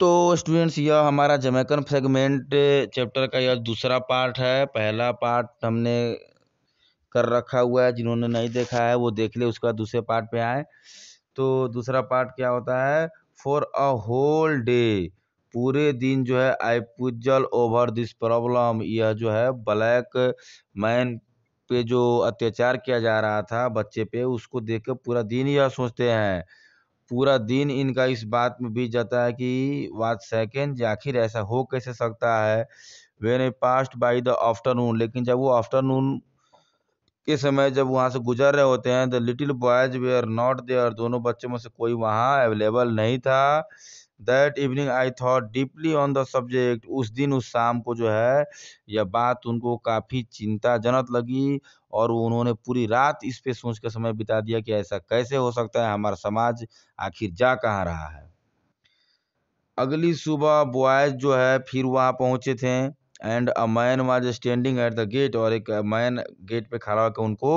तो स्टूडेंट्स यह हमारा जमैकन फ्रेगमेंट चैप्टर का यह दूसरा पार्ट है पहला पार्ट हमने कर रखा हुआ है जिन्होंने नहीं देखा है वो देख ले उसका दूसरे पार्ट पे आए तो दूसरा पार्ट क्या होता है फॉर अ होल डे पूरे दिन जो है I puzzle over this problem यह जो है ब्लैक मैन पे जो अत्याचार किया जा रहा था बच्चे पे उसको देख कर पूरा दिन यह सोचते हैं पूरा दिन इनका इस बात में बीत जाता है कि वाट सेकेंड आखिर ऐसा हो कैसे सकता है when a passed by the afternoon लेकिन जब वो आफ्टरनून के समय जब वहाँ से गुजर रहे होते हैं the little boys they are not there दोनों बच्चों में से कोई वहाँ अवेलेबल नहीं था that evening I thought deeply on the subject उस दिन उस शाम को जो है यह बात उनको काफ़ी चिंताजनक लगी और उन्होंने पूरी रात इस पे सोच कर समय बिता दिया कि ऐसा कैसे हो सकता है हमारा समाज आखिर जा कहाँ रहा है अगली सुबह बॉयज जो है फिर वहाँ पहुँचे थे and a man was standing at the gate और एक मैन गेट पे खड़ा होकर उनको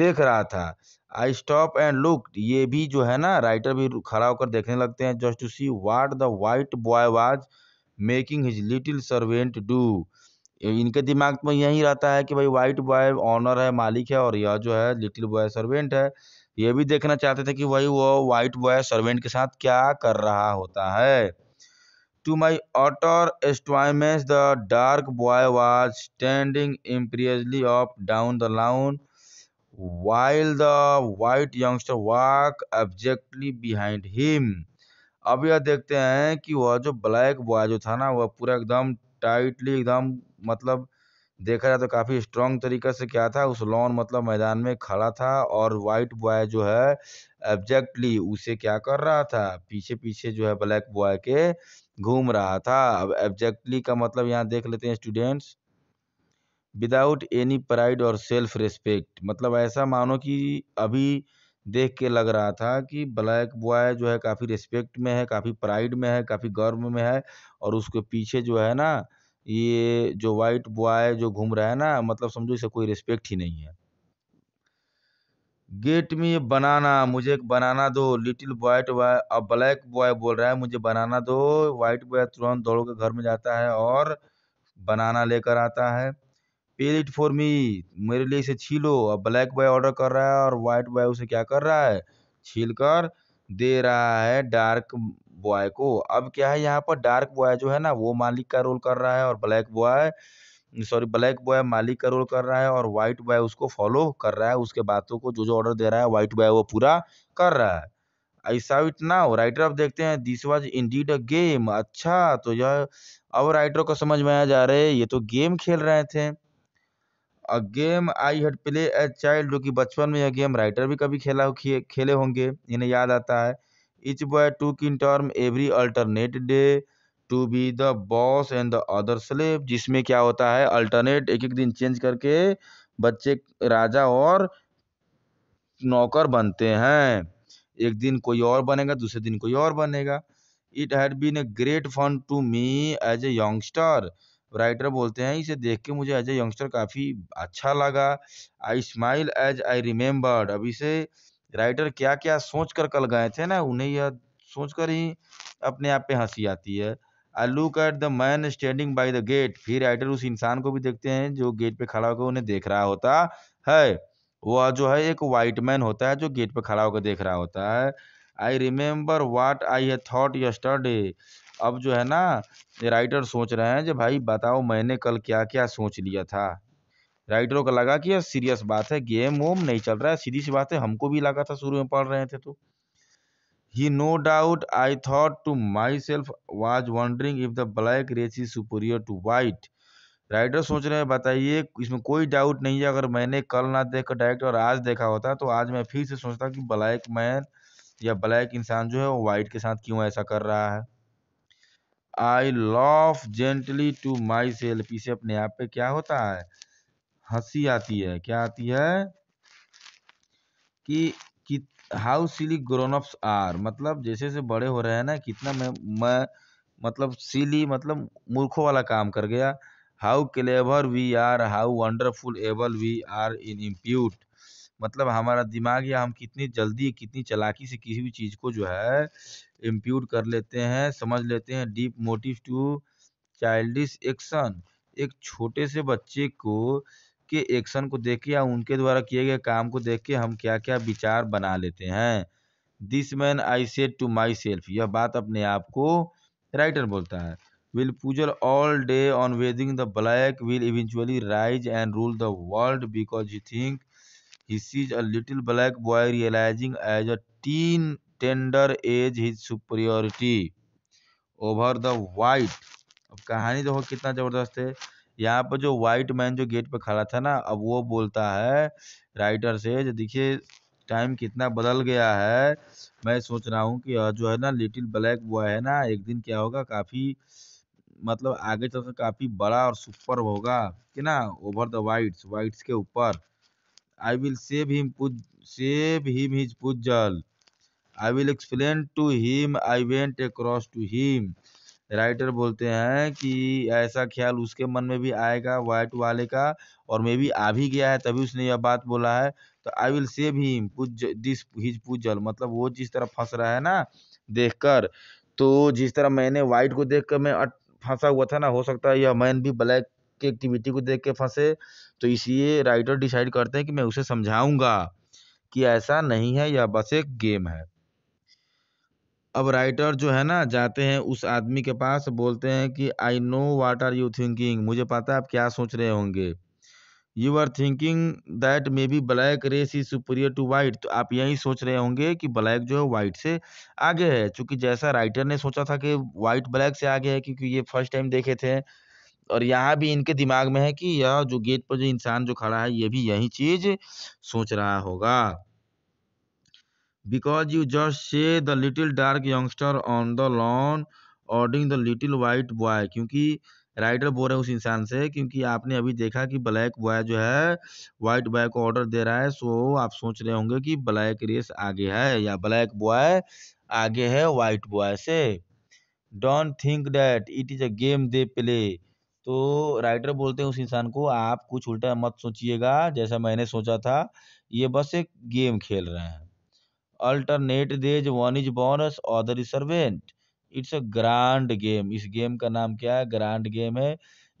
देख रहा था आई स्टॉप एंड लुक ये भी जो है ना राइटर भी खड़ा होकर देखने लगते हैं just to see what the white boy was making his little servant do इनके दिमाग में यही रहता है कि भाई वाइट बॉय ऑनर है मालिक है और यह जो है लिटिल बॉय सर्वेंट है ये भी देखना चाहते थे कि भाई वो वाइट बॉय सर्वेंट के साथ क्या कर रहा होता है to my utter astonishment the dark boy was standing imperiously up down the lawn while the white youngster walk abjectly behind him अब यह देखते हैं कि वह जो ब्लैक बॉय जो था ना वह पूरा एकदम टाइटली एकदम मतलब देखा जाए तो काफ़ी स्ट्रॉन्ग तरीके से क्या था उस लॉन मतलब मैदान में खड़ा था और वाइट बॉय जो है एब्जेक्टली उसे क्या कर रहा था पीछे पीछे जो है ब्लैक बॉय के घूम रहा था अब एब्जेक्टली का मतलब यहाँ देख लेते हैं स्टूडेंट्स विदाउट एनी प्राइड और सेल्फ रिस्पेक्ट मतलब ऐसा मानो कि अभी देख के लग रहा था कि ब्लैक बॉय जो है काफ़ी रिस्पेक्ट में है काफ़ी प्राइड में है काफ़ी गर्व में है और उसके पीछे जो है ना ये जो वाइट बॉय जो घूम रहा है ना मतलब समझो इसे कोई रिस्पेक्ट ही नहीं है गेट में ये बनाना मुझे एक बनाना दो लिटिल वाइट बॉय अब ब्लैक बॉय बोल रहा है मुझे बनाना दो वाइट बॉय तुरंत दौड़ के घर में जाता है और बनाना लेकर आता है पेल इट फॉर मी मेरे लिए इसे छीलो अब ब्लैक बॉय ऑर्डर कर रहा है और वाइट बॉय उसे क्या कर रहा है छील कर दे रहा है डार्क बॉय को अब क्या है यहाँ पर डार्क बॉय जो है ना वो मालिक का रोल कर रहा है और black boy sorry black boy मालिक का रोल कर रहा है और व्हाइट बॉय उसको फॉलो कर रहा है उसके बातों को जो जो ऑर्डर दे रहा है व्हाइट बॉय वो पूरा कर रहा है ऐसा इट हो राइटर अब देखते हैं this was indeed a game अच्छा तो यह अब राइटरों को समझ में आ जा रहे ये तो गेम खेल रहे थे a game I had play a child जो कि बचपन में यह गेम राइटर भी कभी खेला हो खेले होंगे इन्हें याद आता है each boy took in turn every alternate day to be the boss and the other slave जिसमें क्या होता है अल्टरनेट एक एक दिन चेंज करके बच्चे राजा और नौकर बनते हैं एक दिन कोई और बनेगा दूसरे दिन कोई और बनेगा it had been a great fun to me as a youngster writer बोलते हैं इसे देख के मुझे एज ए यंगस्टर काफ़ी अच्छा लगा I smile as I remembered अब इसे राइटर क्या क्या सोच कर कल गए थे ना उन्हें यह सोच कर ही अपने आप पे हंसी आती है I look at the man standing by the gate फिर राइटर उस इंसान को भी देखते हैं जो गेट पे खड़ा होकर उन्हें देख रहा होता है वह जो है एक वाइट मैन होता है जो गेट पे खड़ा होकर देख रहा होता है आई रिमेम्बर वाट आई है थॉट यस्टरडे अब जो है ना ये राइटर सोच रहे हैं जो भाई बताओ मैंने कल क्या क्या सोच लिया था राइटरों को लगा कि यह सीरियस बात है गेम वोम नहीं चल रहा है सीधी सी बात है हमको भी लगा था शुरू में पढ़ रहे थे तो he no doubt I thought to myself was wondering if the black race is superior to white writer सोच रहे हैं बताइए इसमें कोई डाउट नहीं है अगर मैंने कल ना देख कर डायरेक्ट और आज देखा होता तो आज मैं फिर से सोचता कि ब्लैक मैन या ब्लैक इंसान जो है वो वाइट के साथ क्यों ऐसा कर रहा है I laugh gently to myself इसे अपने आप पे क्या होता है हंसी आती है क्या आती है कि, कि how silly grown up are मतलब जैसे जैसे बड़े हो रहे हैं ना कितना मैं मैं मतलब सिली मतलब मूर्खों वाला काम कर गया how clever we are how wonderful able we are in impute मतलब हमारा दिमाग या हम कितनी जल्दी कितनी चलाकी से किसी भी चीज़ को जो है इम्प्यूट कर लेते हैं समझ लेते हैं deep motive to childish action एक छोटे से बच्चे को के एक्शन को देख के या उनके द्वारा किए गए काम को देख के हम क्या क्या विचार बना लेते हैं this man I said to myself यह बात अपने आप को राइटर बोलता है will puzzle all day on wedding the black will eventually rise and rule the world because you think He sees a little black boy realizing as a teen tender age his superiority over the white. अब कहानी देखो कितना जबरदस्त है यहाँ पर जो white man जो गेट पर खड़ा था ना अब वो बोलता है राइटर से जो देखिए टाइम कितना बदल गया है मैं सोच रहा हूँ कि जो है ना लिटिल ब्लैक बॉय है ना एक दिन क्या होगा काफ़ी मतलब आगे चलकर काफ़ी बड़ा और सुपर होगा कि ना ओवर द वाइट्स वाइट्स के ऊपर I will save him, save him his pujal. I will explain to him. I went across to him writer बोलते हैं कि ऐसा ख्याल उसके मन में भी आएगा वाइट वाले का और मे भी आ भी गया है तभी उसने यह बात बोला है तो I will save him puzzle this his puzzle मतलब वो जिस तरह फंस रहा है ना देखकर तो जिस तरह मैंने वाइट को देखकर मैं फंसा हुआ था ना हो सकता है यह मैन भी ब्लैक उसकी एक्टिविटी को देख के फंसे तो इसलिए राइटर डिसाइड करते हैं कि मैं उसे समझाऊंगा कि ऐसा नहीं है या बस एक गेम है अब राइटर जो है ना जाते हैं उस आदमी के पास बोलते हैं कि I know what are you thinking मुझे पता है आप क्या सोच रहे होंगे you are thinking that maybe black race is superior to white तो आप यही सोच रहे होंगे कि ब्लैक जो है वाइट से आगे है क्योंकि जैसा राइटर ने सोचा था कि वाइट ब्लैक से आगे है क्योंकि ये फर्स्ट टाइम देखे थे और यहाँ भी इनके दिमाग में है कि यह जो गेट पर जो इंसान जो खड़ा है ये भी यही चीज सोच रहा होगा because you just saw the little dark youngster on the lawn ordering the little white boy क्योंकि राइटर बोल रहे हैं उस इंसान से क्योंकि आपने अभी देखा कि ब्लैक बॉय जो है व्हाइट बॉय को ऑर्डर दे रहा है सो आप सोच रहे होंगे कि ब्लैक रेस आगे है या ब्लैक बॉय आगे है व्हाइट बॉय से don't think that it is a game they play तो राइटर बोलते हैं उस इंसान को आप कुछ उल्टा मत सोचिएगा जैसा मैंने सोचा था ये बस एक गेम खेल रहे हैं alternate days one is boss other is servant it's a grand game इस गेम का नाम क्या है ग्रांड गेम है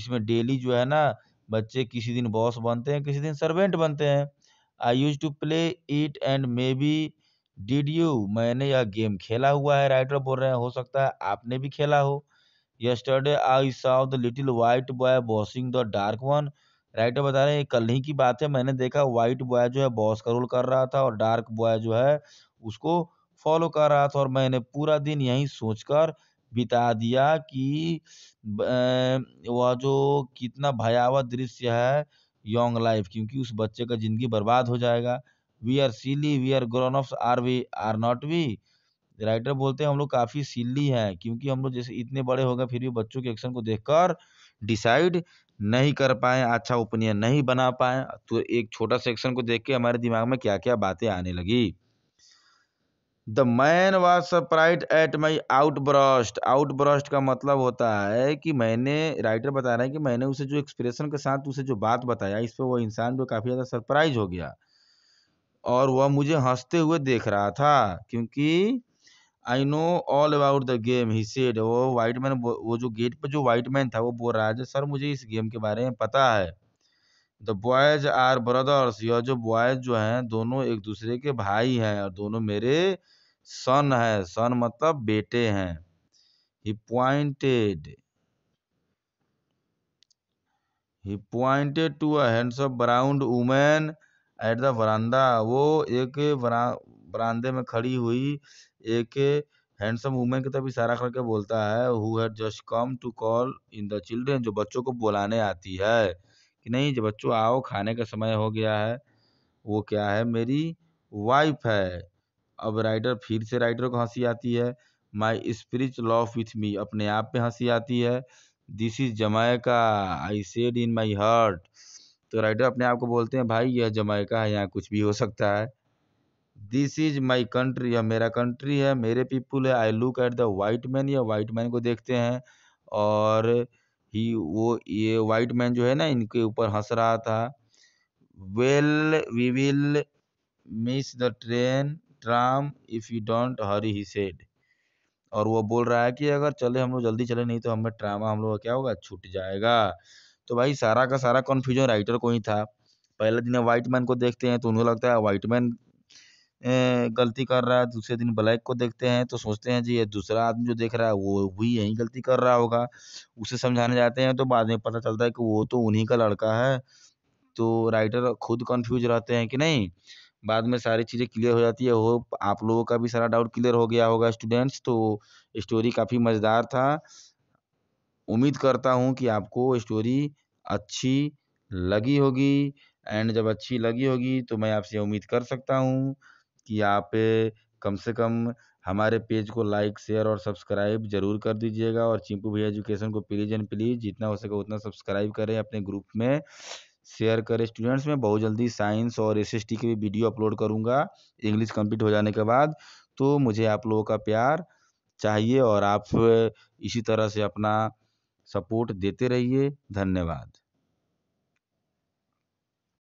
इसमें डेली जो है ना बच्चे किसी दिन बॉस बनते हैं किसी दिन सर्वेंट बनते हैं I use to play it and maybe did you मैंने यह गेम खेला हुआ है राइटर बोल रहे हैं हो सकता है आपने भी खेला हो yesterday I saw the little white boy bossing the dark one writer बता रहे हैं कल ही की बात है मैंने देखा व्हाइट बॉय जो है बॉस का रोल कर रहा था और डार्क बॉय जो है उसको फॉलो कर रहा था और मैंने पूरा दिन यही सोचकर बिता दिया कि वह जो कितना भयावह दृश्य है यंग लाइफ क्योंकि उस बच्चे का जिंदगी बर्बाद हो जाएगा we are silly we are grown ups are we are not we writer बोलते हैं हम लोग काफ़ी सिल्ली हैं क्योंकि हम लोग जैसे इतने बड़े हो गए फिर भी बच्चों के एक्शन को देखकर डिसाइड नहीं कर पाए अच्छा ओपिनियन नहीं बना पाए तो एक छोटा से एक्शन को देख के हमारे दिमाग में क्या क्या बातें आने लगी the man was surprised at my outburst outburst का मतलब होता है कि मैंने राइटर बता रहा है कि मैंने उसे जो एक्सप्रेशन के साथ उसे जो बात बताया इस पर वो इंसान जो काफ़ी ज़्यादा सरप्राइज हो गया और वह मुझे हंसते हुए देख रहा था क्योंकि I know all about the game he said वो वाइट मैन वो जो गेट पर जो वाइट मैन था वो बोल रहा है सर मुझे इस गेम के बारे में पता है द बॉयज आर ब्रदर्स यह जो बॉयज जो हैं दोनों एक दूसरे के भाई हैं और दोनों मेरे सन है सन मतलब बेटे हैं he pointed he pointed to a handsome brown women at the veranda वो एक बरा, बरामदे में खड़ी हुई एक हैंडसम वूमेन की तरफ इशारा करके बोलता है who had just come to call in the children जो बच्चों को बुलाने आती है कि नहीं जो बच्चों आओ खाने का समय हो गया है वो क्या है मेरी वाइफ है अब राइडर फिर से राइडर को हंसी आती है माई स्पिरिच लॉफ विथ मी अपने आप पे हंसी आती है दिस इज का I said in my heart तो राइडर अपने आप को बोलते हैं भाई यह का है यहाँ कुछ भी हो सकता है दिस इज माई कंट्री या मेरा कंट्री है मेरे पीपुल है I look at the white man या वाइट मैन को देखते हैं और ही वो ये वाइट मैन जो है ना इनके ऊपर हंस रहा था well we will miss the train tram if you don't hurry he said और वो बोल रहा है कि अगर चले हम लोग जल्दी चले नहीं तो हमें ट्रामा हम लोग का क्या होगा छूट जाएगा तो भाई सारा का सारा कन्फ्यूजन राइटर को ही था पहले दिन व्हाइट मैन को देखते हैं तो उनको लगता है वाइट मैन गलती कर रहा है दूसरे दिन ब्लैक को देखते हैं तो सोचते हैं जी ये दूसरा आदमी जो देख रहा है वो भी यही गलती कर रहा होगा उसे समझाने जाते हैं तो बाद में पता चलता है कि वो तो उन्हीं का लड़का है तो राइटर खुद कंफ्यूज रहते हैं कि नहीं बाद में सारी चीज़ें क्लियर हो जाती है होप आप लोगों का भी सारा डाउट क्लियर हो गया होगा स्टूडेंट्स तो स्टोरी काफ़ी मज़ेदार था उम्मीद करता हूँ कि आपको स्टोरी अच्छी लगी होगी एंड जब अच्छी लगी होगी तो मैं आपसे उम्मीद कर सकता हूँ कि आप कम से कम हमारे पेज को लाइक शेयर और सब्सक्राइब जरूर कर दीजिएगा और चिंपू भैया एजुकेशन को प्लीज़ एंड प्लीज़ जितना हो सके उतना सब्सक्राइब करें अपने ग्रुप में शेयर करें स्टूडेंट्स में बहुत जल्दी साइंस और एस एस टी की भी वीडियो अपलोड करूँगा इंग्लिश कंप्लीट हो जाने के बाद तो मुझे आप लोगों का प्यार चाहिए और आप इसी तरह से अपना सपोर्ट देते रहिए धन्यवाद